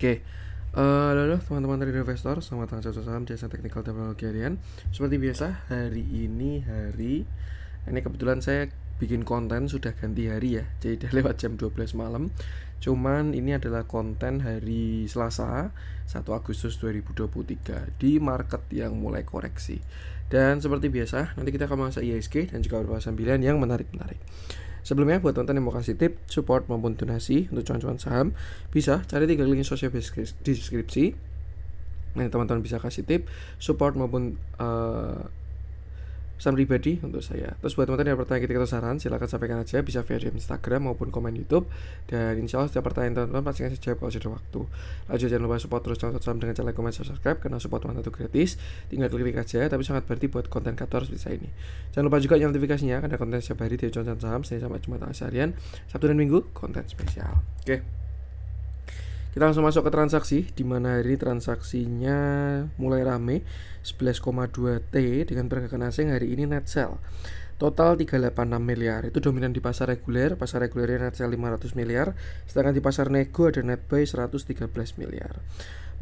Oke, okay. Eh, halo uh, teman-teman dari investor, selamat datang di saham jasa teknikal teknologi harian. Seperti biasa, hari ini hari ini kebetulan saya bikin konten sudah ganti hari ya, jadi udah lewat jam 12 malam. Cuman ini adalah konten hari Selasa, 1 Agustus 2023 di market yang mulai koreksi. Dan seperti biasa, nanti kita akan masuk ISG dan juga beberapa sambilan yang menarik-menarik. Sebelumnya buat teman-teman yang mau kasih tip, support maupun donasi untuk cuan-cuan saham, bisa cari tiga link sosial di deskripsi. Nah, teman-teman bisa kasih tip, support maupun uh, pesan pribadi untuk saya. Terus buat teman-teman yang bertanya kita atau saran, silahkan sampaikan aja bisa via DM Instagram maupun komen YouTube. Dan insya Allah setiap pertanyaan teman-teman pasti akan saya jawab kalau sudah waktu. Lalu jangan lupa support terus channel Salam dengan cara like, komen subscribe karena support teman teman itu gratis. Tinggal klik-klik aja, tapi sangat berarti buat konten kreator seperti saya ini. Jangan lupa juga notifikasinya karena konten setiap hari dari Contoh Saham Senin sampai Jumat Seharian, Sabtu dan Minggu konten spesial. Oke. Okay. Kita langsung masuk ke transaksi di mana hari ini transaksinya mulai rame 11,2 T dengan pergerakan asing hari ini net sell. Total 386 miliar. Itu dominan di pasar reguler, pasar regulernya net sell 500 miliar, sedangkan di pasar nego ada net buy 113 miliar.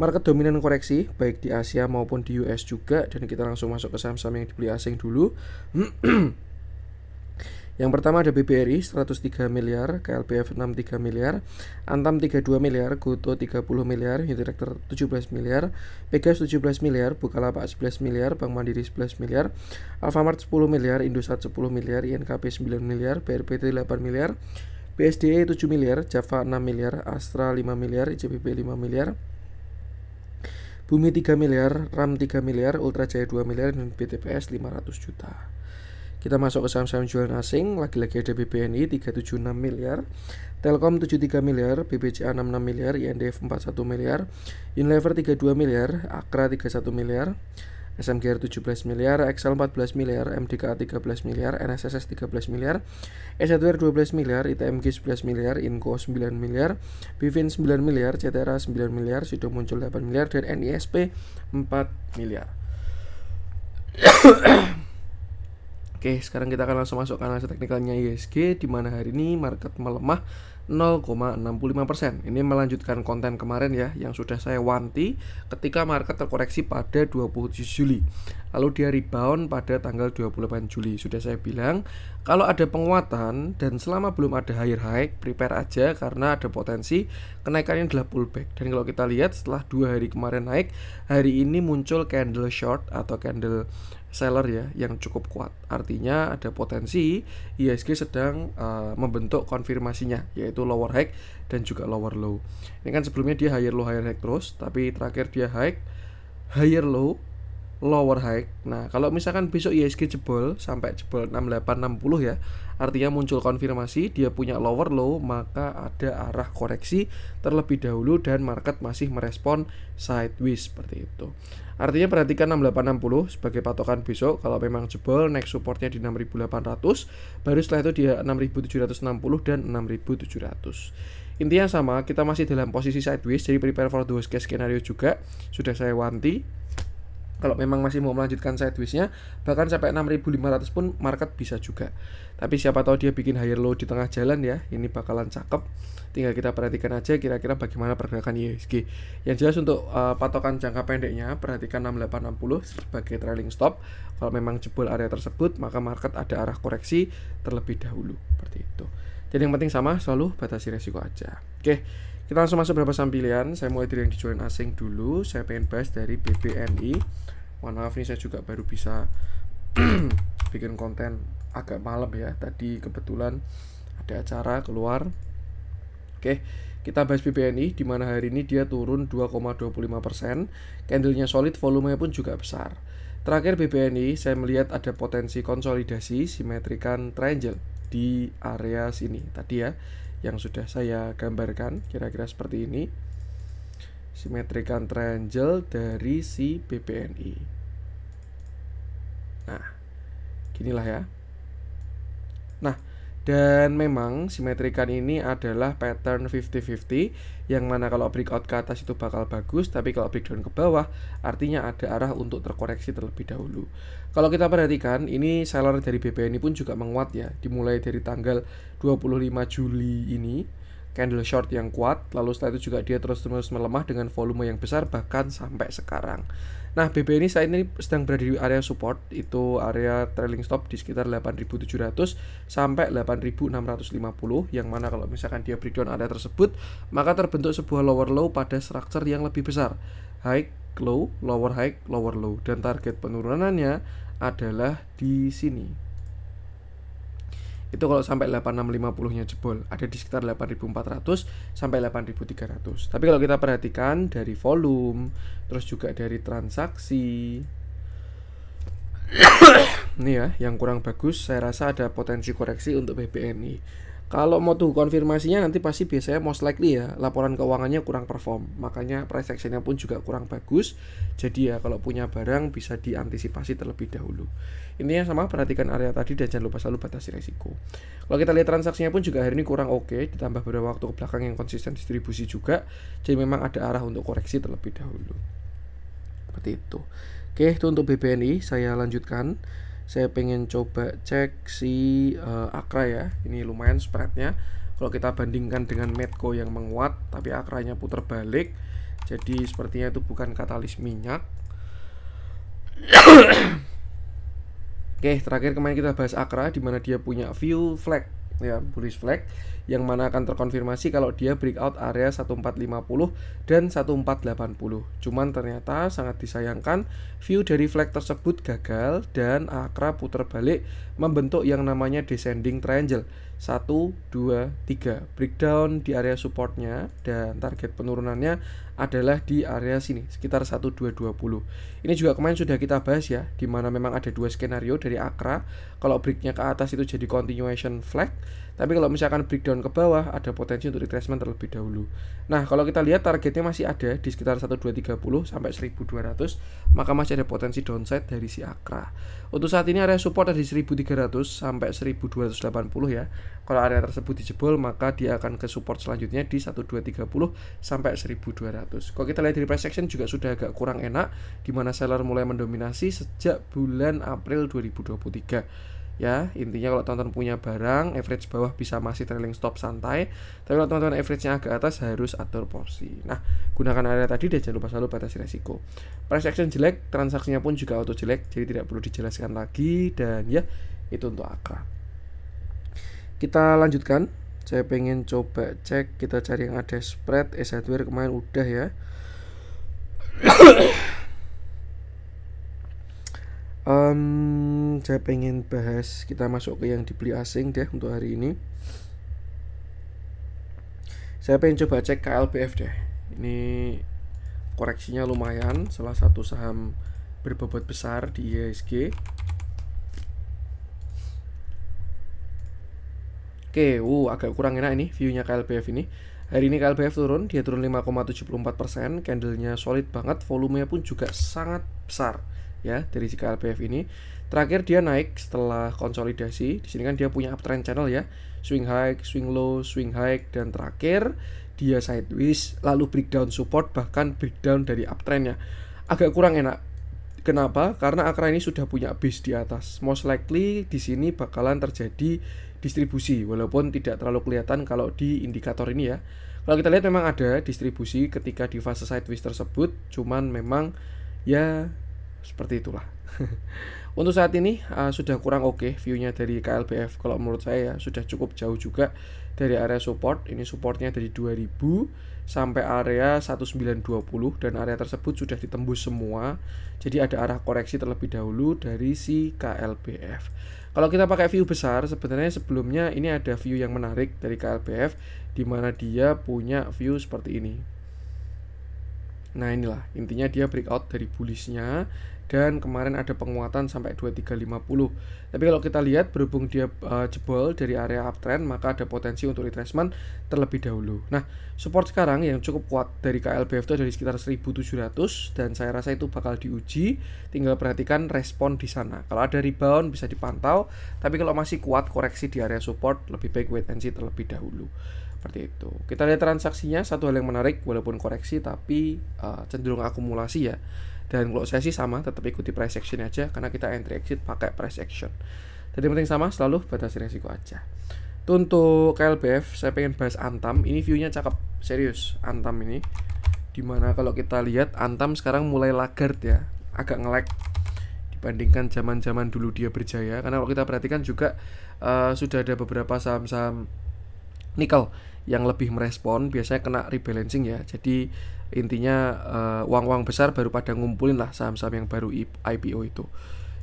Market dominan koreksi baik di Asia maupun di US juga dan kita langsung masuk ke saham-saham yang dibeli asing dulu. Yang pertama ada BBRI 103 miliar, KLBF 63 miliar, Antam 32 miliar, Goto 30 miliar, Unidirector 17 miliar, Pegas 17 miliar, Bukalapak 11 miliar, Bank Mandiri 11 miliar, Alfamart 10 miliar, Indosat 10 miliar, INKP 9 miliar, BRPT 8 miliar, BSDE 7 miliar, Java 6 miliar, Astra 5 miliar, ICBP 5 miliar, Bumi 3 miliar, RAM 3 miliar, Ultra Jaya 2 miliar, dan BTPS 500 juta. Kita masuk ke saham-saham jual asing, lagi-lagi ada BBNI 376 miliar, Telkom 73 miliar, BBCA 66 miliar, INDF 41 miliar, Unilever 32 miliar, Akra 31 miliar, SMGR 17 miliar, Excel 14 miliar, MDKA 13 miliar, NSSS 13 miliar, Esetware 12 miliar, ITMG 11 miliar, Inco 9 miliar, Bivin 9 miliar, CTRA 9 miliar, Sido Muncul 8 miliar, dan NISP 4 miliar. Oke, sekarang kita akan langsung masuk ke analisa teknikalnya ISG di mana hari ini market melemah 0,65%. Ini melanjutkan konten kemarin ya yang sudah saya wanti ketika market terkoreksi pada 27 Juli. Lalu dia rebound pada tanggal 28 Juli. Sudah saya bilang kalau ada penguatan dan selama belum ada higher high, prepare aja karena ada potensi kenaikannya adalah pullback. Dan kalau kita lihat setelah dua hari kemarin naik, hari ini muncul candle short atau candle seller ya yang cukup kuat. Artinya ada potensi IHSG e sedang uh, membentuk konfirmasinya yaitu lower high dan juga lower low. Ini kan sebelumnya dia higher low higher high terus, tapi terakhir dia high higher low lower high. Nah, kalau misalkan besok IHSG e jebol sampai jebol 6860 ya, Artinya muncul konfirmasi dia punya lower low maka ada arah koreksi terlebih dahulu dan market masih merespon sideways seperti itu. Artinya perhatikan 6860 sebagai patokan besok kalau memang jebol next supportnya di 6800 baru setelah itu dia 6760 dan 6700. Intinya sama, kita masih dalam posisi sideways jadi prepare for the worst case skenario juga sudah saya wanti kalau memang masih mau melanjutkan sidewaysnya bahkan sampai 6500 pun market bisa juga tapi siapa tahu dia bikin higher low di tengah jalan ya ini bakalan cakep tinggal kita perhatikan aja kira-kira bagaimana pergerakan IHSG yang jelas untuk uh, patokan jangka pendeknya perhatikan 6860 sebagai trailing stop kalau memang jebol area tersebut maka market ada arah koreksi terlebih dahulu seperti itu jadi yang penting sama selalu batasi resiko aja oke kita langsung masuk beberapa pilihan. Saya mulai dari yang dijualin asing dulu. Saya pengen bahas dari BBNI. Mohon maaf ini saya juga baru bisa bikin konten agak malam ya. Tadi kebetulan ada acara keluar. Oke, kita bahas BBNI di mana hari ini dia turun 2,25%. Candlenya solid, volumenya pun juga besar. Terakhir BBNI saya melihat ada potensi konsolidasi simetrikan triangle di area sini tadi ya yang sudah saya gambarkan kira-kira seperti ini simetrikan triangle dari si BPNI nah ginilah ya nah dan memang simetrikan ini adalah pattern 50-50 yang mana kalau breakout ke atas itu bakal bagus tapi kalau breakdown ke bawah artinya ada arah untuk terkoreksi terlebih dahulu. Kalau kita perhatikan ini seller dari BPN ini pun juga menguat ya dimulai dari tanggal 25 Juli ini candle short yang kuat, lalu setelah itu juga dia terus-terus melemah dengan volume yang besar bahkan sampai sekarang. Nah, BB ini saat ini sedang berada di area support, itu area trailing stop di sekitar 8.700 sampai 8.650, yang mana kalau misalkan dia breakdown area tersebut, maka terbentuk sebuah lower low pada structure yang lebih besar. High, low, lower high, lower low, dan target penurunannya adalah di sini itu kalau sampai 8650 nya jebol ada di sekitar 8400 sampai 8300 tapi kalau kita perhatikan dari volume terus juga dari transaksi ini ya yang kurang bagus saya rasa ada potensi koreksi untuk BBNI kalau mau tuh konfirmasinya nanti pasti biasanya most likely ya laporan keuangannya kurang perform. Makanya price actionnya pun juga kurang bagus. Jadi ya kalau punya barang bisa diantisipasi terlebih dahulu. Intinya sama perhatikan area tadi dan jangan lupa selalu batasi resiko. Kalau kita lihat transaksinya pun juga hari ini kurang oke. Okay, ditambah beberapa waktu ke belakang yang konsisten distribusi juga. Jadi memang ada arah untuk koreksi terlebih dahulu. Seperti itu. Oke, itu untuk BBNI. Saya lanjutkan saya pengen coba cek si uh, Akra ya ini lumayan spreadnya kalau kita bandingkan dengan Medco yang menguat tapi Akranya putar balik jadi sepertinya itu bukan katalis minyak Oke, terakhir kemarin kita bahas Akra di mana dia punya view flag ya bullish flag yang mana akan terkonfirmasi kalau dia breakout area 1450 dan 1480. Cuman ternyata sangat disayangkan view dari flag tersebut gagal dan Akra putar balik membentuk yang namanya descending triangle 1, 2, 3 breakdown di area supportnya dan target penurunannya adalah di area sini sekitar 1, 2, 20 ini juga kemarin sudah kita bahas ya dimana memang ada dua skenario dari Akra kalau breaknya ke atas itu jadi continuation flag tapi kalau misalkan breakdown ke bawah ada potensi untuk retracement terlebih dahulu. Nah, kalau kita lihat targetnya masih ada di sekitar 1230 sampai 1200, maka masih ada potensi downside dari si Akra. Untuk saat ini area support ada di 1300 sampai 1280 ya. Kalau area tersebut dijebol, maka dia akan ke support selanjutnya di 1230 sampai 1200. Kalau kita lihat di price action juga sudah agak kurang enak di mana seller mulai mendominasi sejak bulan April 2023 ya intinya kalau teman-teman punya barang average bawah bisa masih trailing stop santai tapi kalau teman-teman average-nya agak atas harus atur porsi nah gunakan area tadi dan jangan lupa selalu batasi resiko price action jelek transaksinya pun juga auto jelek jadi tidak perlu dijelaskan lagi dan ya itu untuk akra kita lanjutkan saya pengen coba cek kita cari yang ada spread S eh, kemarin udah ya um, saya pengen bahas kita masuk ke yang dibeli asing deh untuk hari ini saya pengen coba cek KLBF deh ini koreksinya lumayan salah satu saham berbobot besar di ISG Oke, uh, agak kurang enak ini viewnya nya KLBF ini. Hari ini KLBF turun, dia turun 5,74%, candlenya solid banget, volumenya pun juga sangat besar ya dari si KLPF ini. Terakhir dia naik setelah konsolidasi. Di sini kan dia punya uptrend channel ya. Swing high, swing low, swing high dan terakhir dia sideways lalu breakdown support bahkan breakdown dari uptrendnya. Agak kurang enak Kenapa? Karena Akra ini sudah punya base di atas. Most likely di sini bakalan terjadi distribusi walaupun tidak terlalu kelihatan kalau di indikator ini ya. Kalau kita lihat memang ada distribusi ketika di fase sideways tersebut, cuman memang ya seperti itulah untuk saat ini uh, sudah kurang oke okay viewnya dari KLBF kalau menurut saya ya sudah cukup jauh juga dari area support ini supportnya dari 2000 sampai area 1920 dan area tersebut sudah ditembus semua jadi ada arah koreksi terlebih dahulu dari si KLBF kalau kita pakai view besar sebenarnya sebelumnya ini ada view yang menarik dari KLBF di mana dia punya view seperti ini Nah inilah intinya dia breakout dari bullishnya dan kemarin ada penguatan sampai 2350. Tapi kalau kita lihat berhubung dia uh, jebol dari area uptrend maka ada potensi untuk retracement terlebih dahulu. Nah, support sekarang yang cukup kuat dari KLBF itu dari sekitar 1700 dan saya rasa itu bakal diuji. Tinggal perhatikan respon di sana. Kalau ada rebound bisa dipantau, tapi kalau masih kuat koreksi di area support lebih baik wait and see terlebih dahulu seperti itu. Kita lihat transaksinya, satu hal yang menarik walaupun koreksi tapi uh, cenderung akumulasi ya. Dan kalau saya sih sama, tetap ikuti price action aja karena kita entry exit pakai price action. Jadi penting sama selalu batas resiko aja. Itu untuk KLBF saya pengen bahas Antam. Ini viewnya cakep, serius Antam ini. Dimana kalau kita lihat Antam sekarang mulai lagar ya, agak ngelek dibandingkan zaman-zaman dulu dia berjaya. Karena kalau kita perhatikan juga uh, sudah ada beberapa saham-saham nikel yang lebih merespon biasanya kena rebalancing ya. Jadi intinya eh, uang-uang uh, besar baru pada ngumpulin lah saham-saham yang baru IPO itu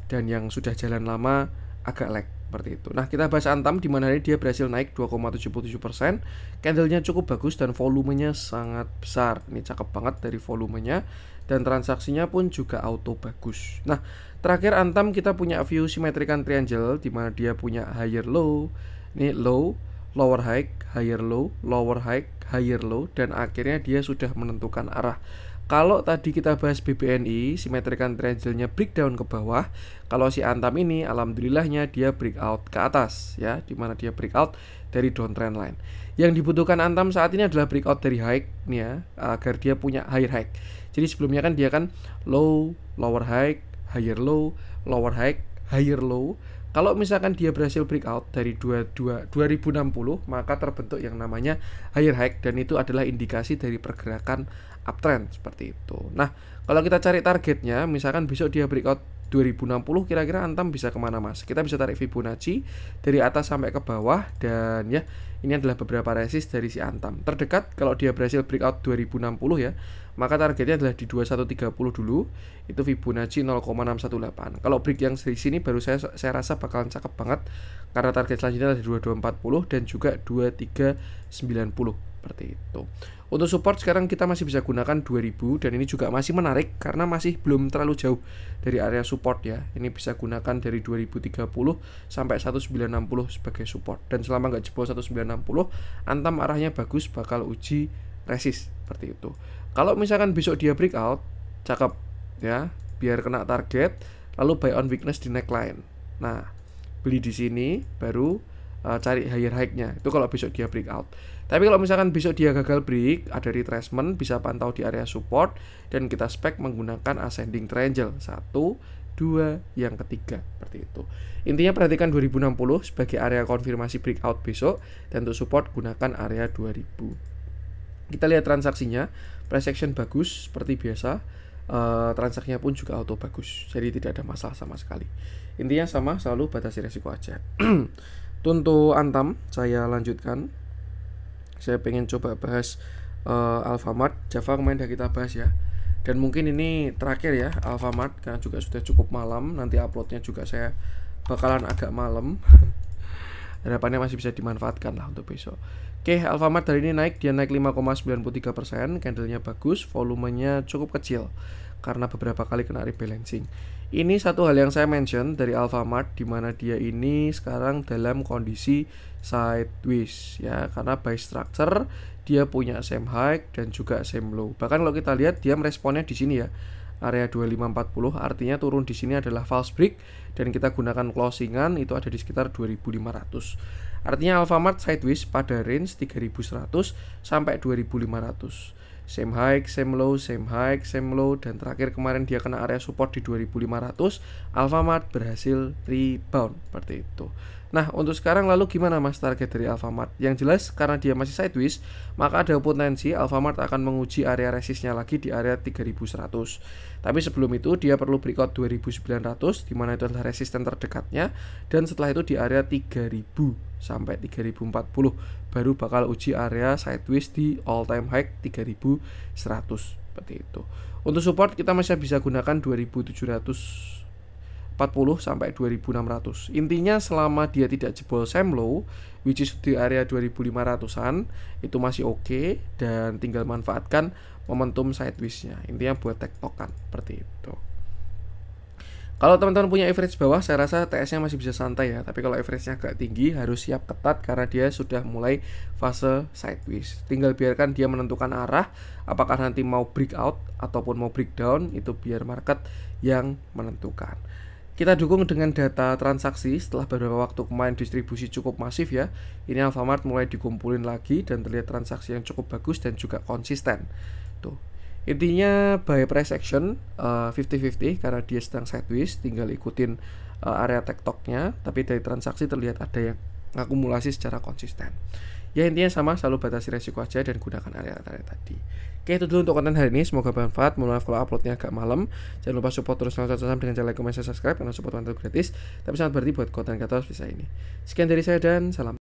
dan yang sudah jalan lama agak lag seperti itu. Nah kita bahas Antam di mana dia berhasil naik 2,77 persen, candlenya cukup bagus dan volumenya sangat besar. Ini cakep banget dari volumenya dan transaksinya pun juga auto bagus. Nah terakhir Antam kita punya view simetrikan triangle di mana dia punya higher low, ini low, lower high, higher low, lower high, higher low dan akhirnya dia sudah menentukan arah. Kalau tadi kita bahas BBNI, simetrikan triangle-nya breakdown ke bawah. Kalau si Antam ini, alhamdulillahnya dia breakout ke atas, ya, Di mana dia breakout dari downtrend line. Yang dibutuhkan Antam saat ini adalah breakout dari high, nih ya, agar dia punya higher high. Jadi sebelumnya kan dia kan low, lower high, higher low, lower high, higher low, kalau misalkan dia berhasil breakout dari 22, 2060, maka terbentuk yang namanya higher high dan itu adalah indikasi dari pergerakan uptrend seperti itu. Nah, kalau kita cari targetnya, misalkan besok dia breakout 2060 kira-kira Antam bisa kemana mas? Kita bisa tarik Fibonacci dari atas sampai ke bawah dan ya ini adalah beberapa resist dari si Antam. Terdekat kalau dia berhasil breakout 2060 ya, maka targetnya adalah di 2130 dulu itu Fibonacci 0,618. Kalau break yang dari sini baru saya saya rasa bakalan cakep banget karena target selanjutnya adalah di 2240 dan juga 2390 seperti itu. Untuk support sekarang kita masih bisa gunakan 2000 dan ini juga masih menarik karena masih belum terlalu jauh dari area support ya. Ini bisa gunakan dari 2030 sampai 1960 sebagai support dan selama nggak jebol 1960 antam arahnya bagus bakal uji resist seperti itu. Kalau misalkan besok dia breakout cakep ya, biar kena target lalu buy on weakness di neckline. Nah, beli di sini baru uh, cari higher high-nya. Itu kalau besok dia breakout. Tapi kalau misalkan besok dia gagal break, ada retracement, bisa pantau di area support dan kita spek menggunakan ascending triangle. Satu, dua, yang ketiga, seperti itu. Intinya perhatikan 2060 sebagai area konfirmasi breakout besok dan untuk support gunakan area 2000. Kita lihat transaksinya, price action bagus seperti biasa. Uh, transaksinya pun juga auto bagus, jadi tidak ada masalah sama sekali. Intinya sama, selalu batasi resiko aja. Tuntu Antam saya lanjutkan. Saya pengen coba bahas uh, Alfamart. Java kemarin udah kita bahas ya. Dan mungkin ini terakhir ya Alfamart karena juga sudah cukup malam. Nanti uploadnya juga saya bakalan agak malam. Harapannya masih bisa dimanfaatkan lah untuk besok. Oke, Alfamart hari ini naik, dia naik 5,93%, candlenya bagus, volumenya cukup kecil karena beberapa kali kena rebalancing. Ini satu hal yang saya mention dari Alfamart di mana dia ini sekarang dalam kondisi sideways ya karena by structure dia punya same high dan juga same low. Bahkan kalau kita lihat dia meresponnya di sini ya area 2540 artinya turun di sini adalah false break dan kita gunakan closingan itu ada di sekitar 2500. Artinya Alfamart sideways pada range 3100 sampai 2500 same high, same low, same high, same low dan terakhir kemarin dia kena area support di 2500 Alfamart berhasil rebound seperti itu Nah untuk sekarang lalu gimana mas target dari Alfamart? Yang jelas karena dia masih sideways maka ada potensi Alfamart akan menguji area resistnya lagi di area 3100 Tapi sebelum itu dia perlu breakout 2900 dimana itu adalah resisten terdekatnya dan setelah itu di area 3000 sampai 3040 baru bakal uji area sideways di all time high 3100 seperti itu untuk support kita masih bisa gunakan 2700 40 sampai 2600 intinya selama dia tidak jebol sem low which is di area 2500an itu masih oke okay, dan tinggal manfaatkan momentum sidewaysnya intinya buat tektokan seperti itu kalau teman-teman punya average bawah, saya rasa TS-nya masih bisa santai ya. Tapi kalau average-nya agak tinggi, harus siap ketat karena dia sudah mulai fase sideways. Tinggal biarkan dia menentukan arah, apakah nanti mau breakout ataupun mau breakdown, itu biar market yang menentukan. Kita dukung dengan data transaksi setelah beberapa waktu kemarin distribusi cukup masif ya. Ini Alfamart mulai dikumpulin lagi dan terlihat transaksi yang cukup bagus dan juga konsisten. Tuh, Intinya by price action 50-50 uh, karena dia sedang sideways, tinggal ikutin uh, area tektoknya. Tapi dari transaksi terlihat ada yang akumulasi secara konsisten. Ya intinya sama, selalu batasi resiko aja dan gunakan area-area tadi. Oke itu dulu untuk konten hari ini, semoga bermanfaat. Mohon maaf kalau uploadnya agak malam. Jangan lupa support terus channel terus dengan cara like, comment, subscribe, karena support mantul gratis. Tapi sangat berarti buat konten kreator bisa ini. Sekian dari saya dan salam.